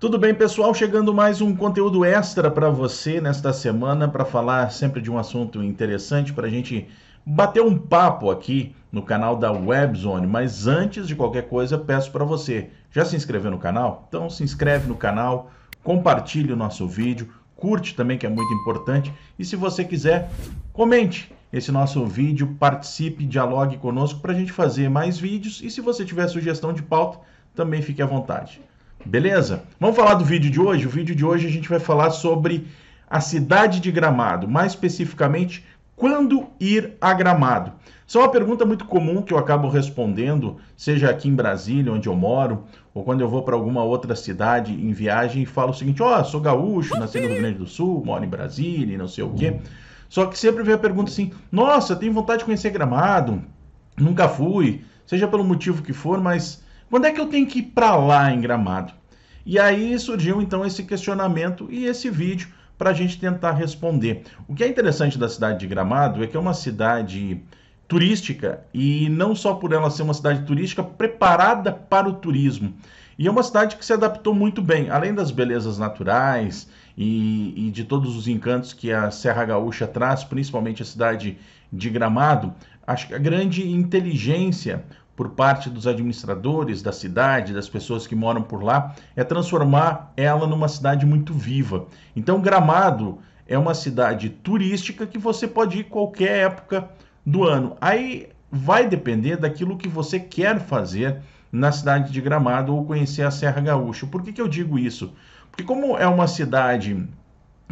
Tudo bem, pessoal? Chegando mais um conteúdo extra para você nesta semana, para falar sempre de um assunto interessante, para a gente bater um papo aqui no canal da WebZone. Mas antes de qualquer coisa, peço para você, já se inscreveu no canal? Então se inscreve no canal, compartilhe o nosso vídeo, curte também, que é muito importante. E se você quiser, comente esse nosso vídeo, participe, dialogue conosco para a gente fazer mais vídeos. E se você tiver sugestão de pauta, também fique à vontade. Beleza? Vamos falar do vídeo de hoje? O vídeo de hoje a gente vai falar sobre a cidade de Gramado, mais especificamente, quando ir a Gramado. Isso é uma pergunta muito comum que eu acabo respondendo, seja aqui em Brasília, onde eu moro, ou quando eu vou para alguma outra cidade em viagem e falo o seguinte: ó, oh, sou gaúcho, nasci no Rio Grande do Sul, moro em Brasília e não sei o quê. Só que sempre vem a pergunta assim: nossa, tenho vontade de conhecer Gramado, nunca fui, seja pelo motivo que for, mas quando é que eu tenho que ir para lá em Gramado? E aí surgiu então esse questionamento e esse vídeo para a gente tentar responder. O que é interessante da cidade de Gramado é que é uma cidade turística e não só por ela ser uma cidade turística preparada para o turismo. E é uma cidade que se adaptou muito bem, além das belezas naturais e, e de todos os encantos que a Serra Gaúcha traz, principalmente a cidade de Gramado. Acho que a grande inteligência por parte dos administradores da cidade, das pessoas que moram por lá, é transformar ela numa cidade muito viva. Então, Gramado é uma cidade turística que você pode ir qualquer época do ano. Aí vai depender daquilo que você quer fazer na cidade de Gramado ou conhecer a Serra Gaúcha. Por que, que eu digo isso? Porque como é uma cidade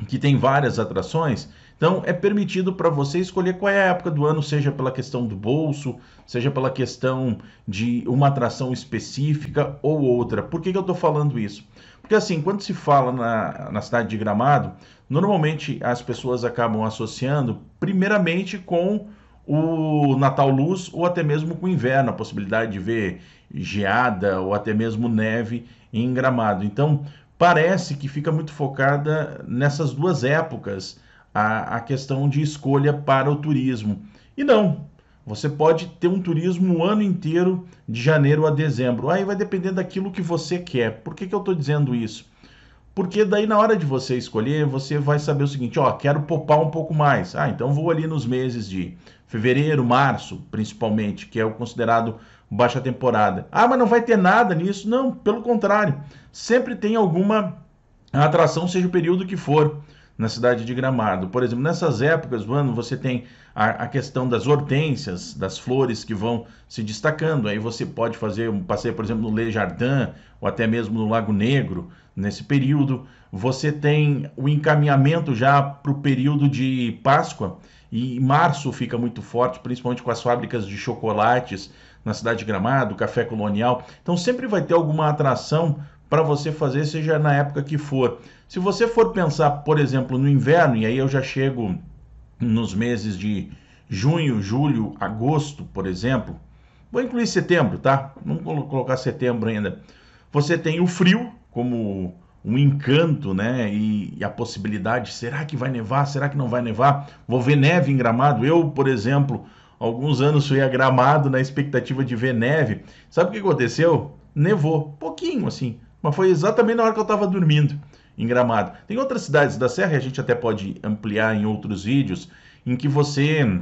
que tem várias atrações, então, é permitido para você escolher qual é a época do ano, seja pela questão do bolso, seja pela questão de uma atração específica ou outra. Por que, que eu estou falando isso? Porque, assim, quando se fala na, na cidade de Gramado, normalmente as pessoas acabam associando, primeiramente, com o Natal Luz ou até mesmo com o inverno, a possibilidade de ver geada ou até mesmo neve em Gramado. Então, parece que fica muito focada nessas duas épocas a, a questão de escolha para o turismo. E não, você pode ter um turismo o ano inteiro, de janeiro a dezembro. Aí vai depender daquilo que você quer. Por que, que eu estou dizendo isso? Porque daí na hora de você escolher, você vai saber o seguinte, ó, quero poupar um pouco mais. Ah, então vou ali nos meses de fevereiro, março, principalmente, que é o considerado baixa temporada. Ah, mas não vai ter nada nisso? Não, pelo contrário. Sempre tem alguma atração, seja o período que for na cidade de Gramado. Por exemplo, nessas épocas do ano você tem a, a, questão das hortênsias, das flores que vão se destacando. Aí você pode fazer um passeio, por exemplo, no Le Jardim ou até mesmo no Lago Negro nesse período. Você tem o encaminhamento já para o período de Páscoa e março fica muito forte, principalmente com as fábricas de chocolates na cidade de Gramado, café colonial. Então sempre vai ter alguma atração para você fazer, seja na época que for. Se você for pensar, por exemplo, no inverno, e aí eu já chego nos meses de junho, julho, agosto, por exemplo, vou incluir setembro, tá? Não vou colocar setembro ainda. Você tem o frio como um encanto, né? E, e a possibilidade, será que vai nevar? Será que não vai nevar? Vou ver neve em Gramado. Eu, por exemplo, alguns anos fui a Gramado na expectativa de ver neve. Sabe o que aconteceu? Nevou, pouquinho assim mas foi exatamente na hora que eu estava dormindo em Gramado. Tem outras cidades da Serra, a gente até pode ampliar em outros vídeos, em que você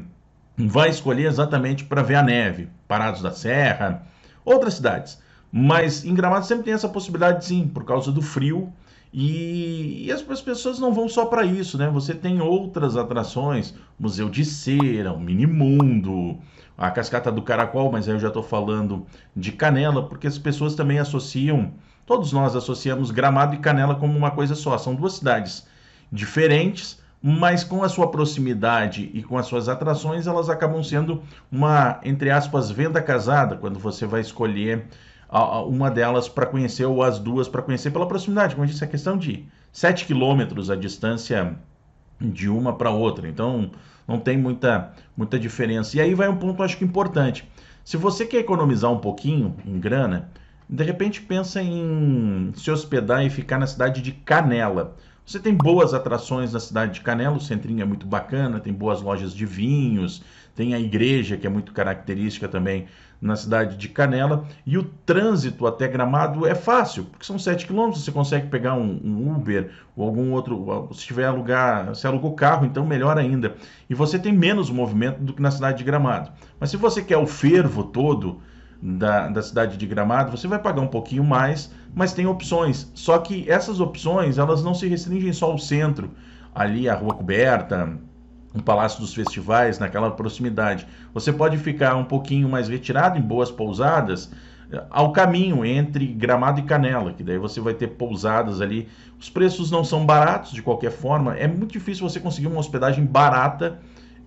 vai escolher exatamente para ver a neve, Parados da Serra, outras cidades. Mas em Gramado sempre tem essa possibilidade, sim, por causa do frio. E, e as, as, pessoas não vão só para isso, né? Você tem outras atrações, Museu de Cera, o Minimundo, a Cascata do Caracol, mas aí eu já estou falando de Canela, porque as pessoas também associam Todos nós associamos Gramado e Canela como uma coisa só. São duas cidades diferentes, mas com a sua proximidade e com as suas atrações, elas acabam sendo uma, entre aspas, venda casada, quando você vai escolher uma delas para conhecer ou as duas para conhecer pela proximidade. Como eu disse, é questão de 7 quilômetros a distância de uma para outra. Então, não tem muita, muita diferença. E aí vai um ponto, acho que importante. Se você quer economizar um pouquinho em grana, de repente pensa em se hospedar e ficar na cidade de Canela. Você tem boas atrações na cidade de Canela, o centrinho é muito bacana, tem boas lojas de vinhos, tem a igreja que é muito característica também na cidade de Canela, e o trânsito até Gramado é fácil, porque são 7 km, você consegue pegar um, um, Uber ou algum outro, se tiver alugar, se alugou carro, então melhor ainda. E você tem menos movimento do que na cidade de Gramado. Mas se você quer o fervo todo, da, da cidade de Gramado, você vai pagar um pouquinho mais, mas tem opções. Só que essas opções, elas não se restringem só ao centro, ali a Rua Coberta, o Palácio dos Festivais, naquela proximidade. Você pode ficar um pouquinho mais retirado em boas pousadas, eh, ao caminho entre Gramado e Canela, que daí você vai ter pousadas ali. Os preços não são baratos de qualquer forma, é muito difícil você conseguir uma hospedagem barata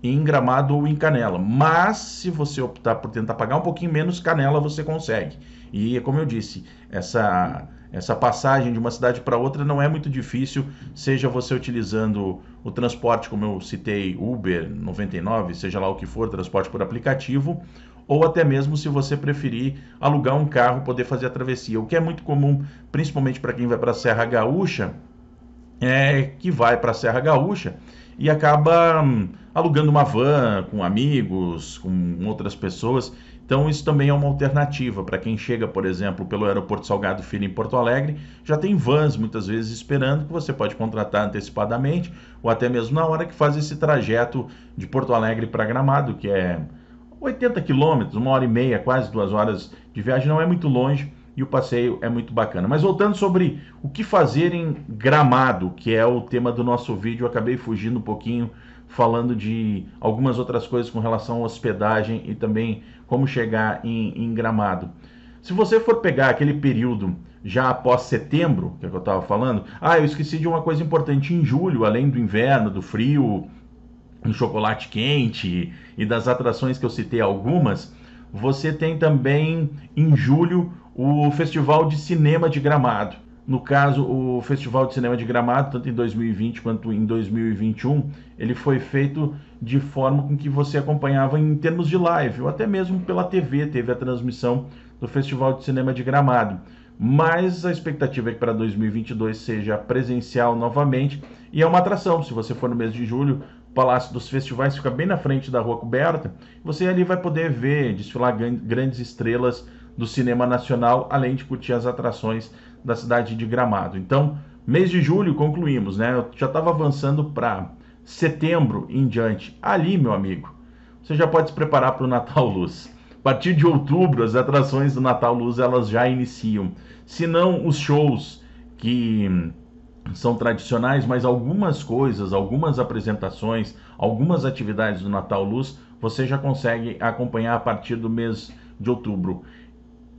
em Gramado ou em Canela. Mas se você optar por tentar pagar um pouquinho menos, Canela você consegue. E como eu disse, essa essa passagem de uma cidade para outra não é muito difícil, seja você utilizando o transporte, como eu citei, Uber 99, seja lá o que for, transporte por aplicativo, ou até mesmo se você preferir alugar um carro, poder fazer a travessia. O que é muito comum, principalmente para quem vai para a Serra Gaúcha, é que vai para a Serra Gaúcha e acaba hum, alugando uma van com amigos, com outras pessoas. Então isso também é uma alternativa para quem chega, por exemplo, pelo aeroporto Salgado Filho em Porto Alegre, já tem vans muitas vezes esperando que você pode contratar antecipadamente ou até mesmo na hora que faz esse trajeto de Porto Alegre para Gramado, que é 80 quilômetros, uma hora e meia, quase duas horas de viagem, não é muito longe e o passeio é muito bacana. Mas voltando sobre o que fazer em Gramado, que é o tema do nosso vídeo, eu acabei fugindo um pouquinho falando de algumas outras coisas com relação à hospedagem e também como chegar em, em Gramado. Se você for pegar aquele período já após setembro, que, é que eu estava falando, ah, eu esqueci de uma coisa importante em julho, além do inverno, do frio, do chocolate quente e das atrações que eu citei algumas, você tem também em julho o Festival de Cinema de Gramado. No caso, o Festival de Cinema de Gramado, tanto em 2020 quanto em 2021, ele foi feito de forma com que você acompanhava em termos de live, ou até mesmo pela TV, teve a transmissão do Festival de Cinema de Gramado. Mas a expectativa é que para 2022 seja presencial novamente e é uma atração. Se você for no mês de julho, Palácio dos Festivais fica bem na frente da Rua Coberta. Você ali vai poder ver desfilar grandes estrelas do cinema nacional, além de curtir as atrações da cidade de Gramado. Então, mês de julho concluímos, né? Eu já estava avançando para setembro em diante. Ali, meu amigo, você já pode se preparar para o Natal Luz. A partir de outubro, as atrações do Natal Luz elas já iniciam. Se não os shows que são tradicionais, mas algumas coisas, algumas apresentações, algumas atividades do Natal Luz, você já consegue acompanhar a partir do mês de outubro.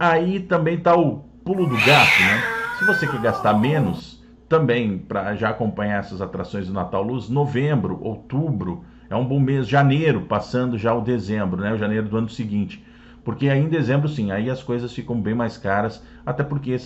Aí também está o pulo do gato, né? Se você quer gastar menos, também para já acompanhar essas atrações do Natal Luz, novembro, outubro, é um bom mês, janeiro, passando já o dezembro, né? O janeiro do ano seguinte. Porque aí em dezembro, sim, aí as coisas ficam bem mais caras, até porque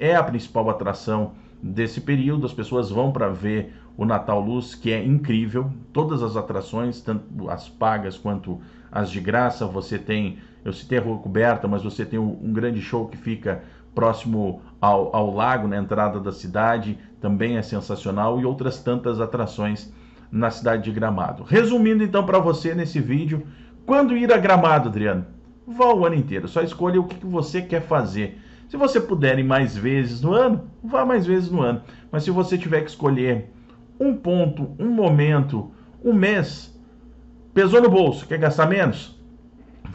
é a principal atração desse período, as pessoas vão para ver o Natal Luz, que é incrível. Todas as atrações, tanto as pagas quanto as de graça, você tem eu citei a Rua Coberta, mas você tem um grande show que fica próximo ao, ao lago, na entrada da cidade, também é sensacional, e outras tantas atrações na cidade de Gramado. Resumindo então para você nesse vídeo, quando ir a Gramado, Adriano? Vá o ano inteiro, só escolha o que você quer fazer. Se você puder ir mais vezes no ano, vá mais vezes no ano. Mas se você tiver que escolher um ponto, um momento, um mês, pesou no bolso, quer gastar menos?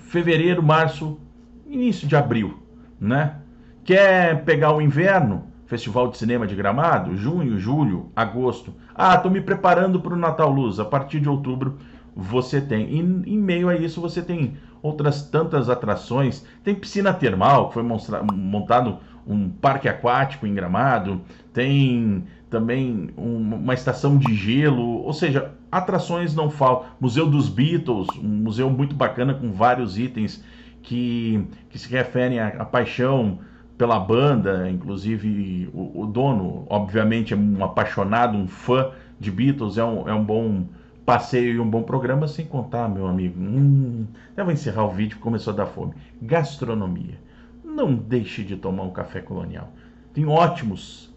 fevereiro, março, início de abril, né? Quer pegar o inverno? Festival de Cinema de Gramado, junho, julho, agosto. Ah, estou me preparando para o Natal Luz. A partir de outubro você tem. E em meio a isso você tem outras tantas atrações. Tem piscina termal, que foi montado um parque aquático em Gramado. Tem também uma estação de gelo, ou seja, atrações não faltam. Museu dos Beatles, um museu muito bacana com vários itens que, que se referem à, à paixão pela banda, inclusive o, o, dono, obviamente, é um apaixonado, um fã de Beatles, é um, é um bom passeio e um bom programa, sem contar, meu amigo. Hum, eu vou encerrar o vídeo, começou a dar fome. Gastronomia. Não deixe de tomar um café colonial. Tem ótimos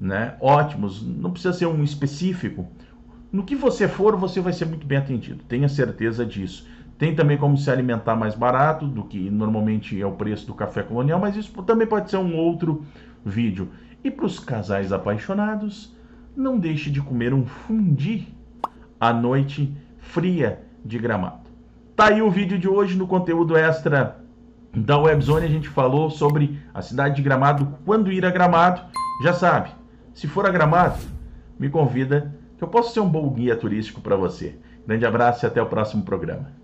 né, ótimos, não precisa ser um específico. No que você for, você vai ser muito bem atendido, tenha certeza disso. Tem também como se alimentar mais barato do que normalmente é o preço do café colonial, mas isso também pode ser um outro vídeo. E para os casais apaixonados, não deixe de comer um fundi à noite fria de gramado. Tá aí o vídeo de hoje no conteúdo extra da Webzone. A gente falou sobre a cidade de Gramado, quando ir a Gramado. Já sabe, se for a Gramado, me convida, que eu posso ser um bom guia turístico para você. Grande abraço e até o próximo programa.